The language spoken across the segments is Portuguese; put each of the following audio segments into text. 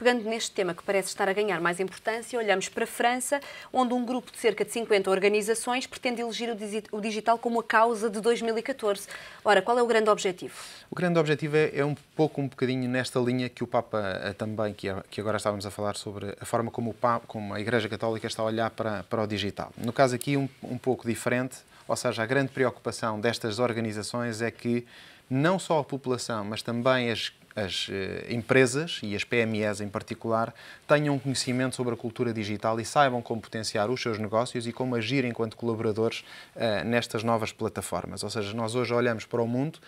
Pegando neste tema que parece estar a ganhar mais importância, olhamos para a França, onde um grupo de cerca de 50 organizações pretende eleger o digital como a causa de 2014. Ora, qual é o grande objetivo? O grande objetivo é, é um pouco, um bocadinho nesta linha que o Papa eh, também, que, é, que agora estávamos a falar sobre a forma como, o Papa, como a Igreja Católica está a olhar para, para o digital. No caso aqui, um, um pouco diferente, ou seja, a grande preocupação destas organizações é que não só a população, mas também as as eh, empresas e as PMEs em particular tenham conhecimento sobre a cultura digital e saibam como potenciar os seus negócios e como agir enquanto colaboradores eh, nestas novas plataformas. Ou seja, nós hoje olhamos para o mundo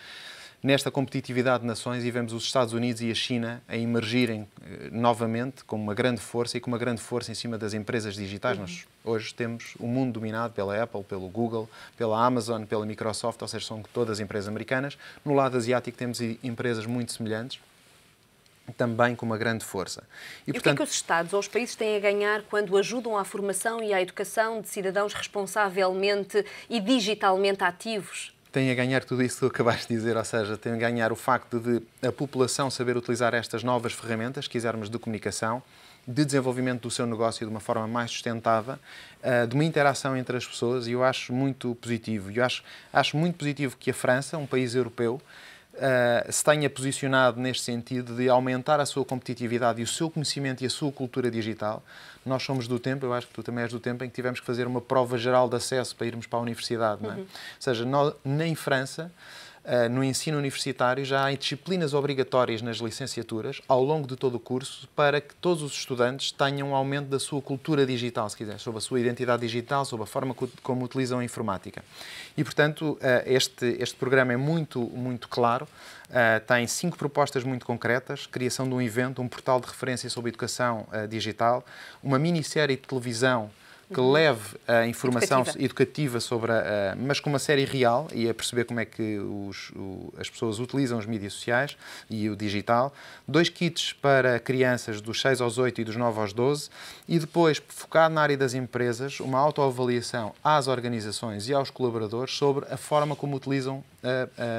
nesta competitividade de nações e vemos os Estados Unidos e a China a emergirem eh, novamente com uma grande força e com uma grande força em cima das empresas digitais. Uhum. Nós hoje temos o um mundo dominado pela Apple, pelo Google, pela Amazon, pela Microsoft, ou seja, são todas empresas americanas. No lado asiático temos empresas muito semelhantes também com uma grande força. E, e portanto, o que é que os Estados ou os países têm a ganhar quando ajudam à formação e à educação de cidadãos responsavelmente e digitalmente ativos? tem a ganhar tudo isso que tu acabaste de dizer, ou seja, tem a ganhar o facto de a população saber utilizar estas novas ferramentas, quisermos, de comunicação, de desenvolvimento do seu negócio de uma forma mais sustentável, eh, de uma interação entre as pessoas, e eu acho muito positivo. Eu acho, acho muito positivo que a França, um país europeu, eh, se tenha posicionado neste sentido de aumentar a sua competitividade e o seu conhecimento e a sua cultura digital. Nós somos do tempo, eu acho que tu também és do tempo, em que tivemos que fazer uma prova geral de acesso para irmos para a universidade. Não é? Uhum. Ou seja, nós, nem França, ah, no ensino universitário já há disciplinas obrigatórias nas licenciaturas, ao longo de todo o curso, para que todos os estudantes tenham um aumento da sua cultura digital, se quiser, sobre a sua identidade digital, sobre a forma como utilizam a informática. E, portanto, ah, este, este programa é muito, muito claro. Ah, tem cinco propostas muito concretas: criação de um evento, um portal de referência sobre educação digital, uma minissérie de televisão que leve a informação educativa, educativa sobre a, a, mas com uma série real e a perceber como é que os, o, as pessoas utilizam as mídias sociais e o digital. Dois kits para crianças dos 6 aos 8 e dos 9 aos 12 e depois, focado na área das empresas, uma autoavaliação às organizações e aos colaboradores sobre a forma como utilizam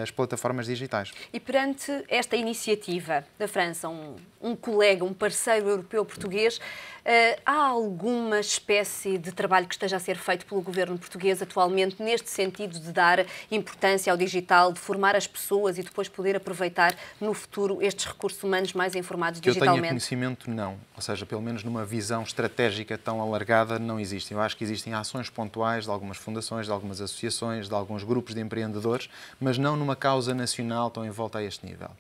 as plataformas digitais. E perante esta iniciativa da França, um, um colega, um parceiro europeu português, uh, há alguma espécie de trabalho que esteja a ser feito pelo governo português atualmente neste sentido de dar importância ao digital, de formar as pessoas e depois poder aproveitar no futuro estes recursos humanos mais informados que digitalmente? Eu tenho conhecimento, não. Ou seja, pelo menos numa visão estratégica tão alargada, não existe. Eu acho que existem ações pontuais de algumas fundações, de algumas associações, de alguns grupos de empreendedores, mas não numa causa nacional tão envolta a este nível.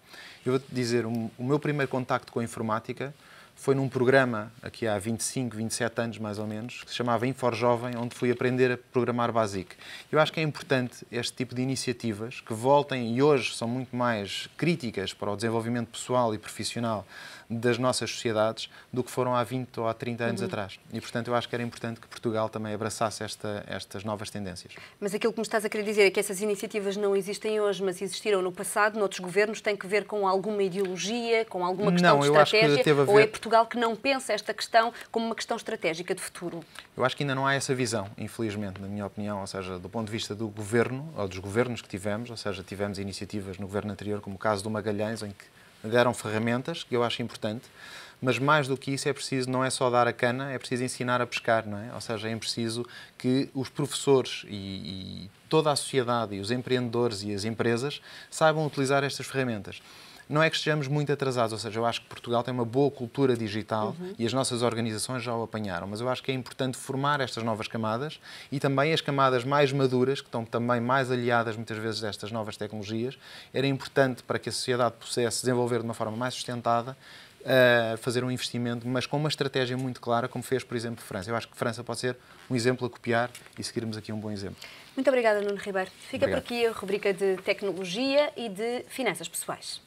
Eu vou-te dizer, o meu primeiro contacto com a informática foi num programa, aqui há 25, 27 anos mais ou menos, que se chamava Infor Jovem, onde fui aprender a programar BASIC. Eu acho que é importante este tipo de iniciativas que voltem, e hoje são muito mais críticas para o desenvolvimento pessoal e profissional das nossas sociedades do que foram há 20 ou há 30 anos uhum. atrás. E, portanto, eu acho que era importante que Portugal também abraçasse esta, estas novas tendências. Mas aquilo que me estás a querer dizer é que essas iniciativas não existem hoje, mas existiram no passado, noutros governos, tem que ver com alguma ideologia, com alguma questão não, de estratégia, eu acho que teve a ver... ou é Portugal que não pensa esta questão como uma questão estratégica de futuro? Eu acho que ainda não há essa visão, infelizmente, na minha opinião, ou seja, do ponto de vista do governo, ou dos governos que tivemos, ou seja, tivemos iniciativas no governo anterior, como o caso do Magalhães, em que deram ferramentas, que eu acho importante, mas mais do que isso é preciso não é só dar a cana, é preciso ensinar a pescar, não é? Ou seja, é preciso que os professores e, e toda a sociedade e os empreendedores e as empresas saibam utilizar estas ferramentas não é que estejamos muito atrasados, ou seja, eu acho que Portugal tem uma boa cultura digital uhum. e as nossas organizações já o apanharam, mas eu acho que é importante formar estas novas camadas e também as camadas mais maduras, que estão também mais aliadas muitas vezes destas novas tecnologias, era importante para que a sociedade pudesse desenvolver de uma forma mais sustentada a eh, fazer um investimento, mas com uma estratégia muito clara, como fez, por exemplo, França. Eu acho que França pode ser um exemplo a copiar e seguirmos aqui um bom exemplo. Muito obrigada, Nuno Ribeiro. Fica Obrigado. por aqui a rubrica de Tecnologia e de Finanças Pessoais.